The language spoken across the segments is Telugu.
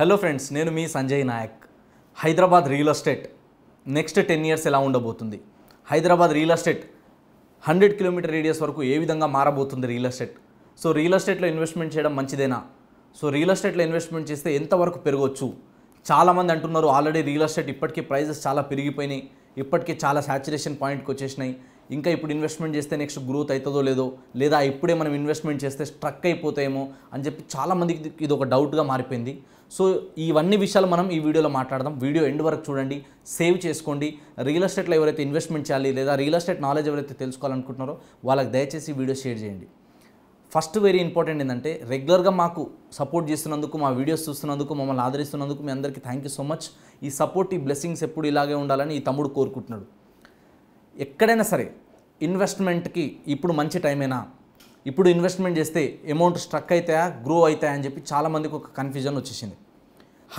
హలో ఫ్రెండ్స్ నేను మీ Sanjay Nayak Hyderabad real estate next ten years ఎలా ఉండబోతుంది Hyderabad real estate hundred kilometer radius వరకు ఏ విధంగా మారబోతుంది రియల్ ఎస్టేట్ సో రియల్ ఎస్టేట్లో ఇన్వెస్ట్మెంట్ చేయడం మంచిదేనా సో రియల్ ఎస్టేట్లో ఇన్వెస్ట్మెంట్ చేస్తే ఎంతవరకు పెరగవచ్చు చాలామంది అంటున్నారు ఆల్రెడీ రియల్ ఎస్టేట్ ఇప్పటికీ ప్రైజెస్ చాలా పెరిగిపోయినాయి ఇప్పటికీ చాలా శాచురేషన్ పాయింట్కి వచ్చేసినాయి ఇంకా ఇప్పుడు ఇన్వెస్ట్మెంట్ చేస్తే నెక్స్ట్ గ్రోత్ అవుతుందో లేదో లేదా ఇప్పుడే మనం ఇన్వెస్ట్మెంట్ చేస్తే స్ట్రక్ అయిపోతాయేమో అని చెప్పి చాలామందికి ఇది ఒక డౌట్గా మారిపోయింది సో ఇవన్నీ విషయాలు మనం ఈ వీడియోలో మాట్లాడదాం వీడియో ఎండ్ వరకు చూడండి సేవ్ చేసుకోండి రియల్ ఎస్టేట్లో ఎవరైతే ఇన్వెస్ట్మెంట్ చేయాలి లేదా రియల్ ఎస్టేట్ నాలెడ్జ్ ఎవరైతే తెలుసుకోవాలనుకుంటున్నారో వాళ్ళకి దయచేసి వీడియో షేర్ చేయండి ఫస్ట్ వెరీ ఇంపార్టెంట్ ఏంటంటే రెగ్యులర్గా మాకు సపోర్ట్ చేస్తున్నందుకు మా వీడియోస్ చూస్తున్నందుకు మమ్మల్ని ఆదరిస్తున్నందుకు మీ అందరికీ థ్యాంక్ యూ సో మచ్ ఈ సపోర్ట్ ఈ బ్లెస్సింగ్స్ ఎప్పుడు ఇలాగే ఉండాలని ఈ తమ్ముడు కోరుకుంటున్నాడు ఎక్కడైనా సరే ఇన్వెస్ట్మెంట్కి ఇప్పుడు మంచి టైమేనా ఇప్పుడు ఇన్వెస్ట్మెంట్ చేస్తే అమౌంట్ స్ట్రక్ అవుతాయా గ్రో అవుతాయా అని చెప్పి చాలామందికి ఒక కన్ఫ్యూజన్ వచ్చేసింది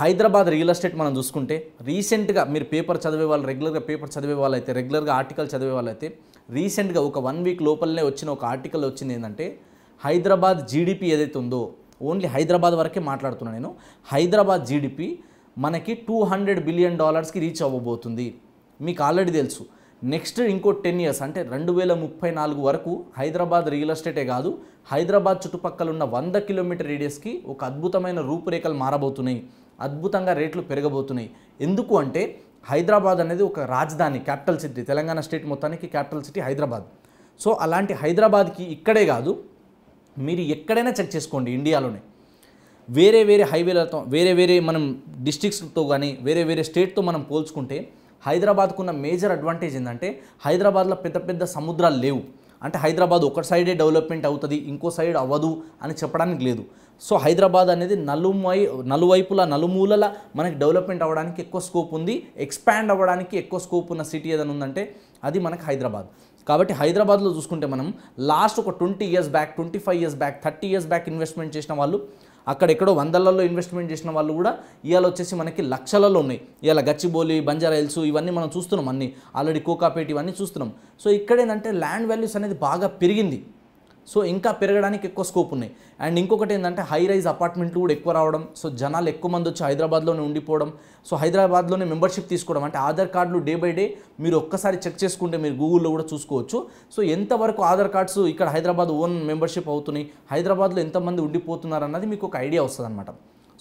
హైదరాబాద్ రియల్ ఎస్టేట్ మనం చూసుకుంటే రీసెంట్గా మీరు పేపర్ చదివే వాళ్ళు రెగ్యులర్గా పేపర్ చదివే వాళ్ళు అయితే రెగ్యులర్గా ఆర్టికల్ చదివే వాళ్ళు అయితే రీసెంట్గా ఒక వన్ వీక్ లోపలనే వచ్చిన ఒక ఆర్టికల్ వచ్చింది ఏంటంటే హైదరాబాద్ జీడిపి ఏదైతే ఉందో ఓన్లీ హైదరాబాద్ వరకే మాట్లాడుతున్నాను నేను హైదరాబాద్ జీడిపి మనకి టూ హండ్రెడ్ బిలియన్ డాలర్స్కి రీచ్ అవ్వబోతుంది మీకు ఆల్రెడీ తెలుసు నెక్స్ట్ ఇంకో టెన్ ఇయర్స్ అంటే రెండు వేల ముప్పై నాలుగు వరకు హైదరాబాద్ రియల్ ఎస్టేటే కాదు హైదరాబాద్ చుట్టుపక్కల ఉన్న వంద కిలోమీటర్ రేడియస్కి ఒక అద్భుతమైన రూపురేఖలు మారబోతున్నాయి అద్భుతంగా రేట్లు పెరగబోతున్నాయి ఎందుకు అంటే హైదరాబాద్ అనేది ఒక రాజధాని క్యాపిటల్ సిటీ తెలంగాణ స్టేట్ మొత్తానికి క్యాపిటల్ సిటీ హైదరాబాద్ సో అలాంటి హైదరాబాద్కి ఇక్కడే కాదు మీరు ఎక్కడైనా చెక్ చేసుకోండి ఇండియాలోనే వేరే వేరే హైవేలతో వేరే వేరే మనం డిస్ట్రిక్స్తో కానీ వేరే వేరే స్టేట్తో మనం పోల్చుకుంటే హైదరాబాద్కున్న మేజర్ అడ్వాంటేజ్ ఏంటంటే హైదరాబాద్లో పెద్ద పెద్ద సముద్రాలు లేవు అంటే హైదరాబాద్ ఒక సైడే డెవలప్మెంట్ అవుతుంది ఇంకో సైడ్ అవ్వదు అని చెప్పడానికి లేదు సో హైదరాబాద్ అనేది నలుమై నలువైపుల నలుమూలల మనకి డెవలప్మెంట్ అవ్వడానికి ఎక్కువ స్కోప్ ఉంది ఎక్స్పాండ్ అవ్వడానికి ఎక్కువ స్కోప్ ఉన్న సిటీ ఏదైనా ఉందంటే అది మనకి హైదరాబాద్ కాబట్టి హైదరాబాద్లో చూసుకుంటే మనం లాస్ట్ ఒక twenty years back twenty five years back thirty years back investment చేసిన వాళ్ళు అక్కడెక్కడో వందలలో ఇన్వెస్ట్మెంట్ చేసిన వాళ్ళు కూడా ఇవాళ వచ్చేసి మనకి లక్షలలో ఉన్నాయి ఇవాళ గచ్చిబోలి బంజారా హిల్స్ ఇవన్నీ మనం చూస్తున్నాం అన్నీ ఆల్రెడీ కోకాపేట ఇవన్నీ చూస్తున్నాం సో ఇక్కడ ఏంటంటే ల్యాండ్ వాల్యూస్ అనేది బాగా పెరిగింది సో ఇంకా పెరగడానికి ఎక్కువ స్కోప్ ఉన్నాయి అండ్ ఇంకొకటి ఏంటంటే హై రైజ్ అపార్ట్మెంట్లు కూడా ఎక్కువ రావడం సో జనాలు ఎక్కువ మంది వచ్చి హైదరాబాద్లోనే ఉండిపోవడం సో హైదరాబాద్లోనే మెంబర్షిప్ తీసుకోవడం అంటే ఆధార్ కార్డులు డే బై డే మీరు ఒక్కసారి చెక్ చేసుకుంటే మీరు గూగుల్లో కూడా చూసుకోవచ్చు సో ఎంతవరకు ఆధార్ కార్డ్స్ ఇక్కడ హైదరాబాద్ ఓన్ మెంబర్షిప్ అవుతున్నాయి హైదరాబాద్లో ఎంతమంది ఉండిపోతున్నారు అన్నది మీకు ఒక ఐడియా వస్తుంది అనమాట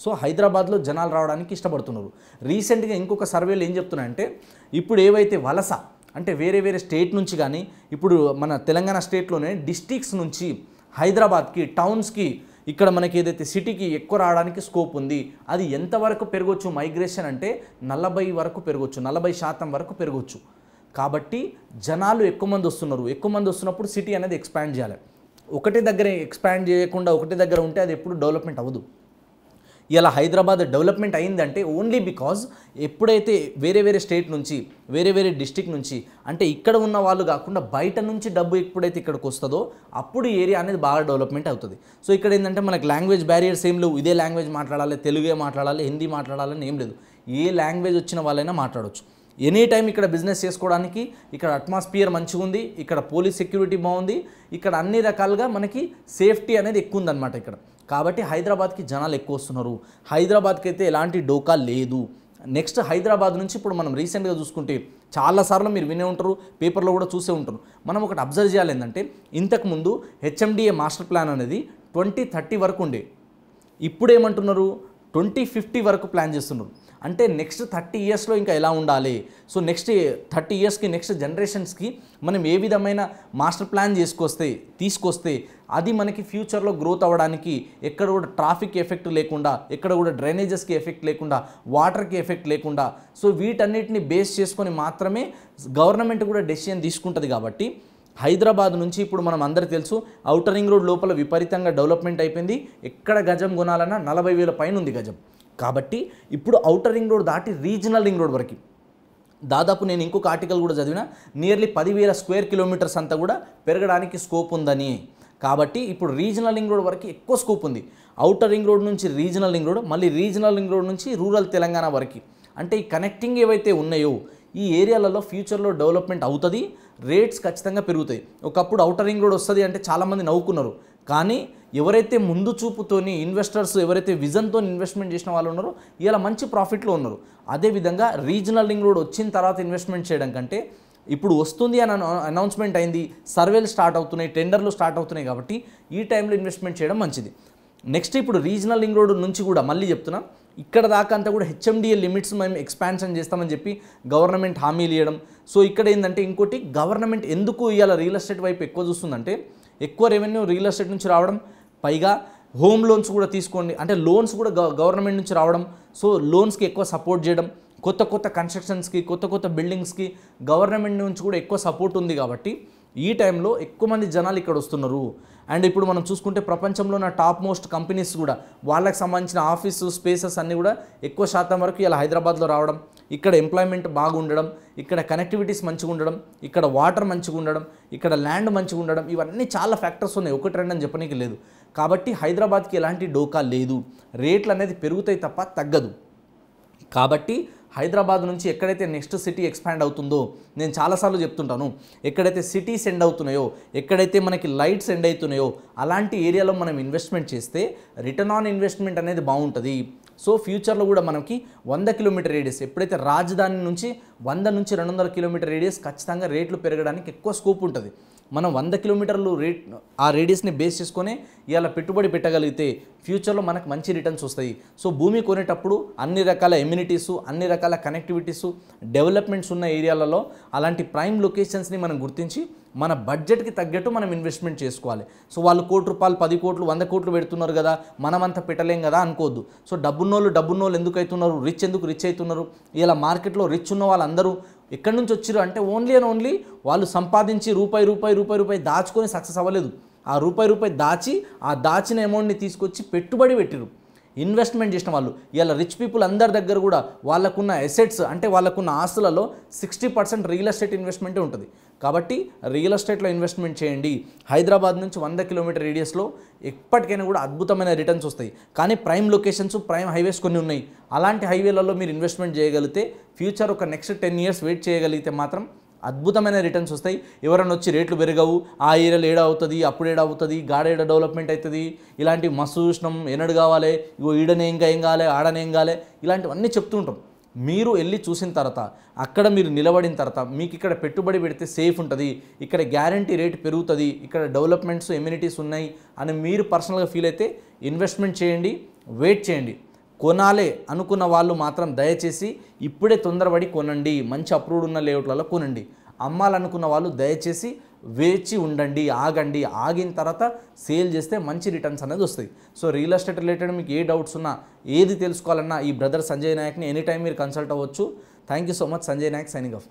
సో హైదరాబాద్లో జనాలు రావడానికి ఇష్టపడుతున్నారు రీసెంట్గా ఇంకొక సర్వేలు ఏం చెప్తున్నాయంటే ఇప్పుడు ఏవైతే వలస అంటే వేరే వేరే స్టేట్ నుంచి కానీ ఇప్పుడు మన తెలంగాణ స్టేట్లోనే డిస్టిక్స్ నుంచి హైదరాబాద్కి టౌన్స్కి ఇక్కడ మనకి ఏదైతే సిటీకి ఎక్కువ రావడానికి స్కోప్ ఉంది అది ఎంతవరకు పెరగవచ్చు మైగ్రేషన్ అంటే నలభై వరకు పెరగవచ్చు నలభై శాతం వరకు పెరగవచ్చు కాబట్టి జనాలు ఎక్కువ మంది వస్తున్నారు ఎక్కువ మంది వస్తున్నప్పుడు సిటీ అనేది ఎక్స్పాండ్ చేయాలి ఒకటే దగ్గర ఎక్స్పాండ్ చేయకుండా ఒకటే దగ్గర ఉంటే అది ఎప్పుడు డెవలప్మెంట్ అవ్వదు ఇలా హైదరాబాద్ డెవలప్మెంట్ అయిందంటే ఓన్లీ బికాజ్ ఎప్పుడైతే వేరే వేరే స్టేట్ నుంచి వేరే వేరే డిస్టిక్ నుంచి అంటే ఇక్కడ ఉన్న వాళ్ళు కాకుండా బయట నుంచి డబ్బు ఎప్పుడైతే ఇక్కడికి వస్తుందో అప్పుడు ఏరియా అనేది బాగా డెవలప్మెంట్ అవుతుంది సో ఇక్కడ ఏంటంటే మనకు లాంగ్వేజ్ బ్యారియర్స్ ఏం లేవు ఇదే లాంగ్వేజ్ మాట్లాడాలి తెలుగే మాట్లాడాలి హిందీ మాట్లాడాలని ఏం లేదు ఏ లాంగ్వేజ్ వచ్చిన వాళ్ళైనా మాట్లాడవచ్చు ఎనీ టైం ఇక్కడ బిజినెస్ చేసుకోవడానికి ఇక్కడ అట్మాస్ఫియర్ మంచిగా ఉంది ఇక్కడ పోలీస్ సెక్యూరిటీ బాగుంది ఇక్కడ అన్ని రకాలుగా మనకి సేఫ్టీ అనేది ఎక్కువ ఉందన్నమాట ఇక్కడ కాబట్టి హైదరాబాద్కి జనాలు ఎక్కువ వస్తున్నారు హైదరాబాద్కి అయితే ఎలాంటి డోకా లేదు నెక్స్ట్ హైదరాబాద్ నుంచి ఇప్పుడు మనం రీసెంట్గా చూసుకుంటే చాలాసార్లు మీరు వినే ఉంటారు పేపర్లో కూడా చూసే ఉంటారు మనం ఒకటి అబ్జర్వ్ చేయాలి ఏంటంటే ఇంతకుముందు హెచ్ఎండిఏ మాస్టర్ ప్లాన్ అనేది ట్వంటీ థర్టీ వరకు ఉండే ఇప్పుడు ఏమంటున్నారు ట్వంటీ ఫిఫ్టీ వరకు ప్లాన్ చేస్తున్నారు అంటే నెక్స్ట్ థర్టీ ఇయర్స్లో ఇంకా ఎలా ఉండాలి సో నెక్స్ట్ థర్టీ ఇయర్స్కి నెక్స్ట్ జనరేషన్స్కి మనం ఏ విధమైన మాస్టర్ ప్లాన్ చేసుకొస్తే తీసుకొస్తే అది మనకి ఫ్యూచర్లో గ్రోత్ అవ్వడానికి ఎక్కడ కూడా ట్రాఫిక్ ఎఫెక్ట్ లేకుండా ఎక్కడ కూడా డ్రైనేజెస్కి ఎఫెక్ట్ లేకుండా వాటర్కి ఎఫెక్ట్ లేకుండా సో వీటన్నిటిని బేస్ చేసుకొని మాత్రమే గవర్నమెంట్ కూడా డెసిషన్ తీసుకుంటుంది కాబట్టి హైదరాబాద్ నుంచి ఇప్పుడు మనం అందరు తెలుసు ఔటర్ రింగ్ రోడ్ లోపల విపరీతంగా డెవలప్మెంట్ అయిపోయింది ఎక్కడ గజం కొనాలన్నా నలభై వేల పైన ఉంది గజం కాబట్టి ఇప్పుడు ఔటర్ రింగ్ రోడ్ దాటి రీజనల్ రింగ్ రోడ్ వరకు దాదాపు నేను ఇంకొక ఆర్టికల్ కూడా చదివిన నియర్లీ పదివేల స్క్వేర్ కిలోమీటర్స్ అంతా కూడా పెరగడానికి స్కోప్ ఉందని కాబట్టి ఇప్పుడు రీజనల్ రింగ్ రోడ్ వరకు ఎక్కువ స్కోప్ ఉంది ఔటర్ రింగ్ రోడ్ నుంచి రీజనల్ రింగ్ రోడ్ మళ్ళీ రీజనల్ రింగ్ రోడ్ నుంచి రూరల్ తెలంగాణ వరకు అంటే ఈ కనెక్టింగ్ ఏవైతే ఉన్నాయో ఈ ఏరియాలలో ఫ్యూచర్లో డెవలప్మెంట్ అవుతుంది రేట్స్ ఖచ్చితంగా పెరుగుతాయి ఒకప్పుడు ఔటర్ రింగ్ రోడ్ వస్తుంది అంటే చాలామంది నవ్వుకున్నారు కానీ ఎవరైతే ముందు చూపుతోని ఇన్వెస్టర్స్ ఎవరైతే విజన్తో ఇన్వెస్ట్మెంట్ చేసిన వాళ్ళు ఉన్నారో ఇలా మంచి ప్రాఫిట్లో ఉన్నారు అదేవిధంగా రీజనల్ రింగ్ రోడ్ వచ్చిన తర్వాత ఇన్వెస్ట్మెంట్ చేయడం కంటే ఇప్పుడు వస్తుంది అని అనౌన్స్మెంట్ అయింది సర్వేలు స్టార్ట్ అవుతున్నాయి టెండర్లు స్టార్ట్ అవుతున్నాయి కాబట్టి ఈ టైంలో ఇన్వెస్ట్మెంట్ చేయడం మంచిది నెక్స్ట్ ఇప్పుడు రీజనల్ రింగ్ రోడ్ నుంచి కూడా మళ్ళీ చెప్తున్నా ఇక్కడ దాకా అంతా కూడా హెచ్ఎండిఏ లిమిట్స్ మేము ఎక్స్పాన్షన్ చేస్తామని చెప్పి గవర్నమెంట్ హామీలు ఇవ్వడం సో ఇక్కడ ఏంటంటే ఇంకోటి గవర్నమెంట్ ఎందుకు ఇవాళ రియల్ ఎస్టేట్ వైపు ఎక్కువ చూస్తుందంటే ఎక్కువ రెవెన్యూ రియల్ ఎస్టేట్ నుంచి రావడం పైగా హోమ్ లోన్స్ కూడా తీసుకోండి అంటే లోన్స్ కూడా గవర్నమెంట్ నుంచి రావడం సో లోన్స్కి ఎక్కువ సపోర్ట్ చేయడం కొత్త కొత్త కన్స్ట్రక్షన్స్కి కొత్త కొత్త బిల్డింగ్స్కి గవర్నమెంట్ నుంచి కూడా ఎక్కువ సపోర్ట్ ఉంది కాబట్టి ఈ టైంలో ఎక్కువ మంది జనాలు ఇక్కడ వస్తున్నారు అండ్ ఇప్పుడు మనం చూసుకుంటే ప్రపంచంలో ఉన్న టాప్ మోస్ట్ కంపెనీస్ కూడా వాళ్ళకి సంబంధించిన ఆఫీసు స్పేసెస్ అన్నీ కూడా ఎక్కువ శాతం వరకు ఇలా హైదరాబాద్లో రావడం ఇక్కడ ఎంప్లాయ్మెంట్ బాగుండడం ఇక్కడ కనెక్టివిటీస్ మంచిగా ఉండడం ఇక్కడ వాటర్ మంచిగా ఉండడం ఇక్కడ ల్యాండ్ మంచిగా ఉండడం ఇవన్నీ చాలా ఫ్యాక్టర్స్ ఉన్నాయి ఒక ట్రెండ్ అని చెప్పనీకి లేదు కాబట్టి హైదరాబాద్కి ఎలాంటి డోకా లేదు రేట్లు అనేది పెరుగుతాయి తప్ప తగ్గదు కాబట్టి హైదరాబాద్ నుంచి ఎక్కడైతే నెక్స్ట్ సిటీ ఎక్స్పాండ్ అవుతుందో నేను చాలాసార్లు చెప్తుంటాను ఎక్కడైతే సిటీస్ ఎండ్ అవుతున్నాయో ఎక్కడైతే మనకి లైట్స్ ఎండ్ అవుతున్నాయో అలాంటి ఏరియాలో మనం ఇన్వెస్ట్మెంట్ చేస్తే రిటర్న్ ఆన్ ఇన్వెస్ట్మెంట్ అనేది బాగుంటుంది సో ఫ్యూచర్లో కూడా మనకి వంద కిలోమీటర్ రేడియస్ ఎప్పుడైతే రాజధాని నుంచి వంద నుంచి రెండు వందల కిలోమీటర్ రేడియస్ ఖచ్చితంగా రేట్లు పెరగడానికి ఎక్కువ స్కోప్ ఉంటుంది మనం వంద కిలోమీటర్లు రేట్ ఆ రేడియస్ని బేస్ చేసుకొని ఇలా పెట్టుబడి పెట్టగలిగితే ఫ్యూచర్లో మనకు మంచి రిటర్న్స్ వస్తాయి సో భూమి కొనేటప్పుడు అన్ని రకాల ఎమ్యూనిటీసు అన్ని రకాల కనెక్టివిటీస్ డెవలప్మెంట్స్ ఉన్న ఏరియాలలో అలాంటి ప్రైమ్ లొకేషన్స్ని మనం గుర్తించి మన బడ్జెట్కి తగ్గట్టు మనం ఇన్వెస్ట్మెంట్ చేసుకోవాలి సో వాళ్ళు కోటి రూపాయలు పది కోట్లు వంద కోట్లు పెడుతున్నారు కదా మనమంతా పెట్టలేం కదా అనుకోవద్దు సో డబ్బున్నోళ్ళు డబ్బున్నోళ్ళు ఎందుకు అవుతున్నారు రిచ్ ఎందుకు రిచ్ అవుతున్నారు ఇలా మార్కెట్లో రిచ్ ఉన్న వాళ్ళందరూ ఎక్కడి నుంచి వచ్చారు అంటే ఓన్లీ అండ్ ఓన్లీ వాళ్ళు సంపాదించి రూపాయి రూపాయి రూపాయి రూపాయి దాచుకొని సక్సెస్ అవ్వలేదు ఆ రూపాయి రూపాయి దాచి ఆ దాచిన అమౌంట్ని తీసుకొచ్చి పెట్టుబడి పెట్టిరు ఇన్వెస్ట్మెంట్ చేసిన వాళ్ళు ఇలా రిచ్ పీపుల్ అందరి దగ్గర కూడా వాళ్ళకున్న ఎసెట్స్ అంటే వాళ్ళకున్న ఆస్తులలో సిక్స్టీ పర్సెంట్ రియల్ ఎస్టేట్ ఇన్వెస్ట్మెంటే ఉంటుంది కాబట్టి రియల్ ఎస్టేట్లో ఇన్వెస్ట్మెంట్ చేయండి హైదరాబాద్ నుంచి వంద కిలోమీటర్ రేడియస్లో ఎప్పటికైనా కూడా అద్భుతమైన రిటర్న్స్ వస్తాయి కానీ ప్రైమ్ లొకేషన్స్ ప్రైమ్ హైవేస్ కొన్ని ఉన్నాయి అలాంటి హైవేలలో మీరు ఇన్వెస్ట్మెంట్ చేయగలిగితే ఫ్యూచర్ ఒక నెక్స్ట్ టెన్ ఇయర్స్ వెయిట్ చేయగలిగితే మాత్రం అద్భుతమైన రిటర్న్స్ వస్తాయి ఎవరైనా వచ్చి రేట్లు పెరగవు ఆ ఏరియాలో ఏడా అవుతుంది అప్పుడు ఏడా అవుతుంది గాడేడ డెవలప్మెంట్ అవుతుంది ఇలాంటి మస్తు ఉష్ణం ఎన్నడు కావాలి ఇగో ఈడనే ఇంకా ఏం కావాలి ఆడనే ఏం కావాలి ఇలాంటివన్నీ చెప్తుంటాం మీరు వెళ్ళి చూసిన తర్వాత అక్కడ మీరు నిలబడిన తర్వాత మీకు ఇక్కడ పెట్టుబడి పెడితే సేఫ్ ఉంటుంది ఇక్కడ గ్యారంటీ రేట్ పెరుగుతుంది ఇక్కడ డెవలప్మెంట్స్ ఎమ్యూనిటీస్ ఉన్నాయి అని మీరు పర్సనల్గా ఫీల్ అయితే ఇన్వెస్ట్మెంట్ చేయండి వెయిట్ చేయండి కొనాలే అనుకున్న వాళ్ళు మాత్రం దయచేసి ఇప్పుడే తొందరపడి కొనండి మంచి అప్రూవ్డ్ ఉన్న లేఅవుట్లలో కొనండి అమ్మాలనుకున్న వాళ్ళు దయచేసి వేచి ఉండండి ఆగండి ఆగిన తర్వాత సేల్ చేస్తే మంచి రిటర్న్స్ అనేది వస్తాయి సో రియల్ ఎస్టేట్ రిలేటెడ్ మీకు ఏ డౌట్స్ ఉన్నా ఏది తెలుసుకోవాలన్నా ఈ బ్రదర్ సంజయ్ నాయక్ని ఎనీ టైం మీరు కన్సల్ట్ అవ్వచ్చు thank you so much Sanjay Nayak signing of